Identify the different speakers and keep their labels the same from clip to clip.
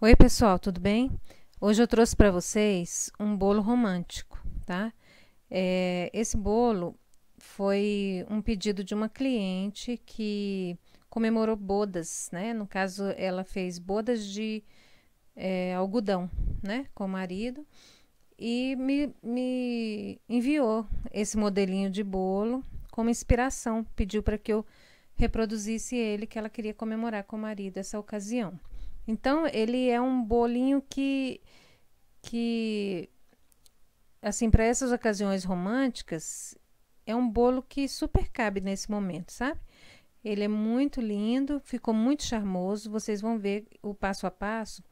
Speaker 1: Oi, pessoal, tudo bem? Hoje eu trouxe para vocês um bolo romântico, tá? É, esse bolo foi um pedido de uma cliente que comemorou bodas, né? No caso, ela fez bodas de é, algodão, né? Com o marido e me, me enviou esse modelinho de bolo como inspiração. Pediu para que eu reproduzisse ele, que ela queria comemorar com o marido essa ocasião. Então, ele é um bolinho que, que assim, para essas ocasiões românticas, é um bolo que super cabe nesse momento, sabe? Ele é muito lindo, ficou muito charmoso. Vocês vão ver o passo a passo.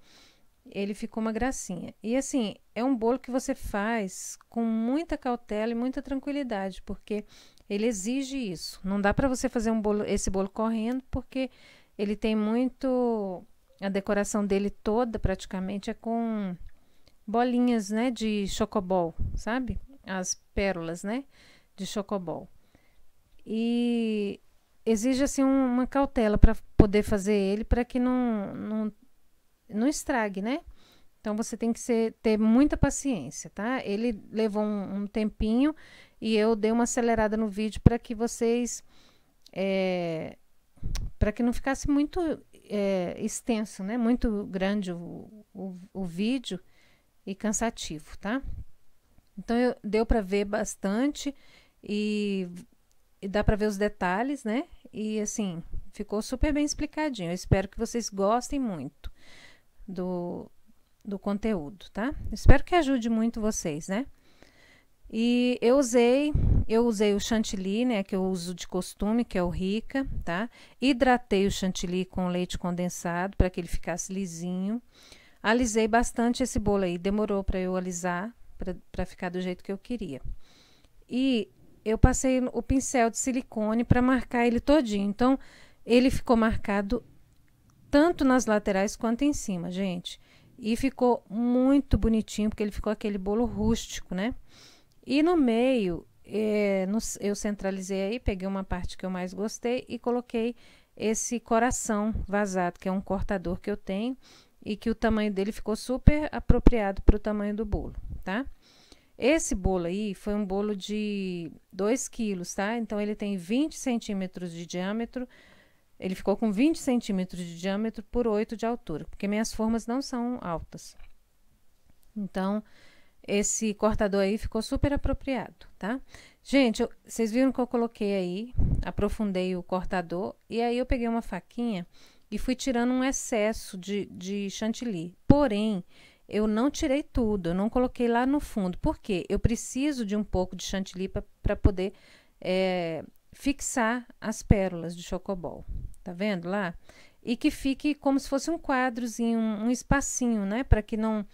Speaker 1: Ele ficou uma gracinha. E assim, é um bolo que você faz com muita cautela e muita tranquilidade, porque ele exige isso. Não dá para você fazer um bolo, esse bolo correndo, porque ele tem muito a decoração dele toda praticamente é com bolinhas, né, de chocobol, sabe? As pérolas, né, de chocobol. E exige assim um, uma cautela para poder fazer ele para que não, não não estrague, né? Então você tem que ser, ter muita paciência, tá? Ele levou um, um tempinho e eu dei uma acelerada no vídeo para que vocês é, eh, para que não ficasse muito é, extenso, né? Muito grande o, o, o, vídeo e cansativo, tá? Então eu, deu para ver bastante e, e dá para ver os detalhes, né? E assim ficou super bem explicadinho. Eu espero que vocês gostem muito do, do conteúdo, tá? Espero que ajude muito vocês, né? E eu usei eu usei o chantilly, né, que eu uso de costume, que é o rica, tá? Hidratei o chantilly com leite condensado para que ele ficasse lisinho. Alisei bastante esse bolo aí, demorou para eu alisar, para ficar do jeito que eu queria. E eu passei o pincel de silicone para marcar ele todinho. Então, ele ficou marcado tanto nas laterais quanto em cima, gente. E ficou muito bonitinho, porque ele ficou aquele bolo rústico, né? E no meio, é, no, eu centralizei aí, peguei uma parte que eu mais gostei e coloquei esse coração vazado, que é um cortador que eu tenho e que o tamanho dele ficou super apropriado para o tamanho do bolo, tá? Esse bolo aí foi um bolo de 2 quilos, tá? Então ele tem 20 centímetros de diâmetro. Ele ficou com 20 centímetros de diâmetro por 8 de altura, porque minhas formas não são altas. Então, esse cortador aí ficou super apropriado, tá? Gente, eu, vocês viram que eu coloquei aí, aprofundei o cortador e aí eu peguei uma faquinha e fui tirando um excesso de, de chantilly. Porém, eu não tirei tudo, eu não coloquei lá no fundo, porque eu preciso de um pouco de chantilly para poder é, fixar as pérolas de chocobol. Tá vendo lá? E que fique como se fosse um quadrozinho, um, um espacinho, né? Para que não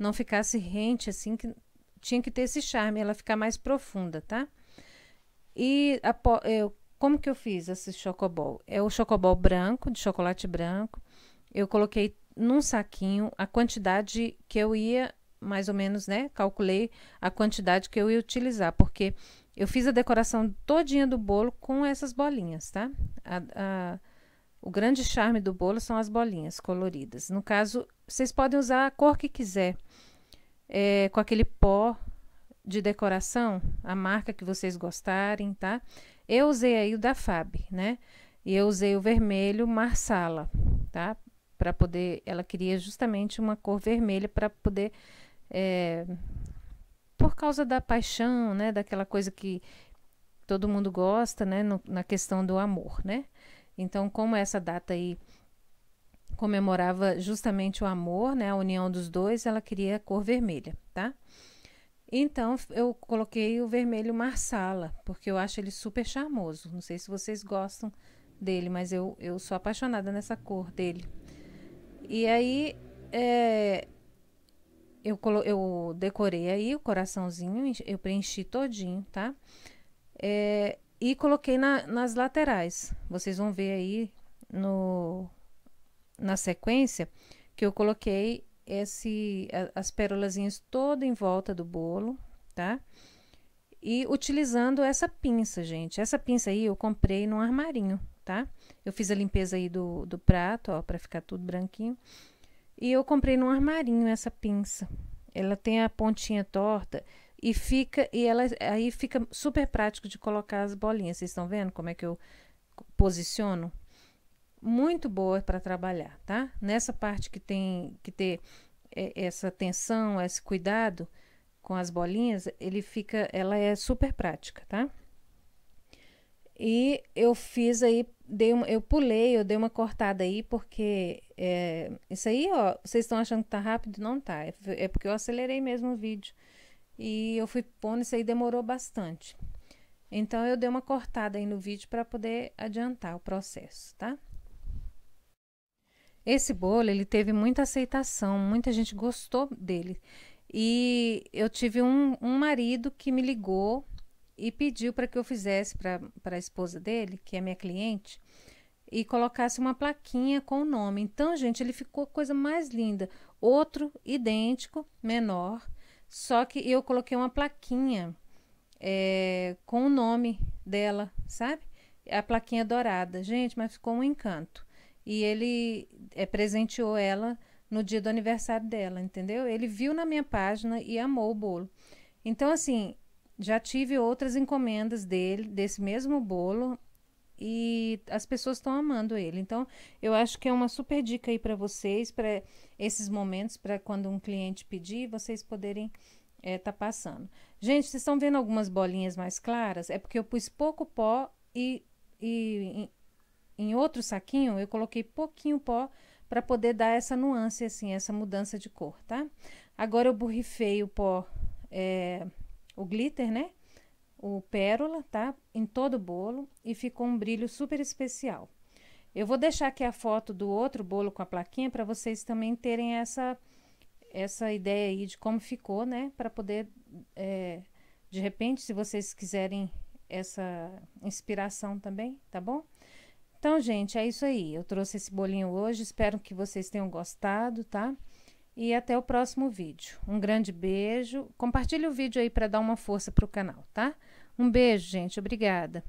Speaker 1: não ficasse rente assim que tinha que ter esse charme, ela ficar mais profunda, tá? E a, eu, é, como que eu fiz esse chocobol? É o chocobol branco, de chocolate branco. Eu coloquei num saquinho a quantidade que eu ia, mais ou menos, né? Calculei a quantidade que eu ia utilizar, porque eu fiz a decoração todinha do bolo com essas bolinhas, tá? A, a, o grande charme do bolo são as bolinhas coloridas. No caso, vocês podem usar a cor que quiser. É, com aquele pó de decoração, a marca que vocês gostarem, tá? Eu usei aí o da Fab, né? E eu usei o vermelho Marsala, tá? Para poder, ela queria justamente uma cor vermelha para poder, é, por causa da paixão, né? Daquela coisa que todo mundo gosta, né? No, na questão do amor, né? Então, como essa data aí comemorava justamente o amor, né, a união dos dois, ela queria a cor vermelha, tá? Então, eu coloquei o vermelho marsala, porque eu acho ele super charmoso. Não sei se vocês gostam dele, mas eu, eu sou apaixonada nessa cor dele. E aí, é, eu, eu decorei aí o coraçãozinho, eu preenchi todinho, tá? É, e coloquei na, nas laterais. Vocês vão ver aí no, na sequência que eu coloquei esse, as pérolazinhas toda em volta do bolo, tá? E utilizando essa pinça, gente. Essa pinça aí eu comprei num armarinho, tá? Eu fiz a limpeza aí do, do prato, ó, pra ficar tudo branquinho. E eu comprei num armarinho essa pinça. Ela tem a pontinha torta, e fica e ela aí fica super prático de colocar as bolinhas. Vocês estão vendo como é que eu posiciono? Muito boa para trabalhar, tá? Nessa parte que tem que ter é, essa atenção, esse cuidado com as bolinhas, ele fica, ela é super prática, tá? E eu fiz aí, dei uma, eu pulei, eu dei uma cortada aí, porque é, isso aí, ó, vocês estão achando que tá rápido? Não tá, é, é porque eu acelerei mesmo o vídeo. E eu fui pondo, isso aí demorou bastante. Então, eu dei uma cortada aí no vídeo para poder adiantar o processo, tá? Esse bolo, ele teve muita aceitação, muita gente gostou dele. E eu tive um, um marido que me ligou e pediu para que eu fizesse para a esposa dele, que é minha cliente, e colocasse uma plaquinha com o nome. Então, gente, ele ficou coisa mais linda. Outro idêntico, menor, só que eu coloquei uma plaquinha é, com o nome dela, sabe? É a plaquinha dourada. Gente, mas ficou um encanto. E ele é, presenteou ela no dia do aniversário dela, entendeu? Ele viu na minha página e amou o bolo. Então, assim, já tive outras encomendas dele, desse mesmo bolo, e as pessoas estão amando ele. Então, eu acho que é uma super dica aí para vocês, para esses momentos, para quando um cliente pedir, vocês poderem estar eh, é, tá passando. Gente, vocês estão vendo algumas bolinhas mais claras? É porque eu pus pouco pó e, e em, em outro saquinho eu coloquei pouquinho pó para poder dar essa nuance, assim, essa mudança de cor, tá? Agora eu borrifei o pó, é, o glitter, né? o pérola, tá? Em todo o bolo e ficou um brilho super especial. Eu vou deixar aqui a foto do outro bolo com a plaquinha para vocês também terem essa essa ideia aí de como ficou, né? Para poder, é, de repente, se vocês quiserem essa inspiração também, tá bom? Então, gente, é isso aí. Eu trouxe esse bolinho hoje. Espero que vocês tenham gostado, tá? e até o próximo vídeo. Um grande beijo. Compartilhe o vídeo aí para dar uma força para o canal, tá? Um beijo, gente. Obrigada.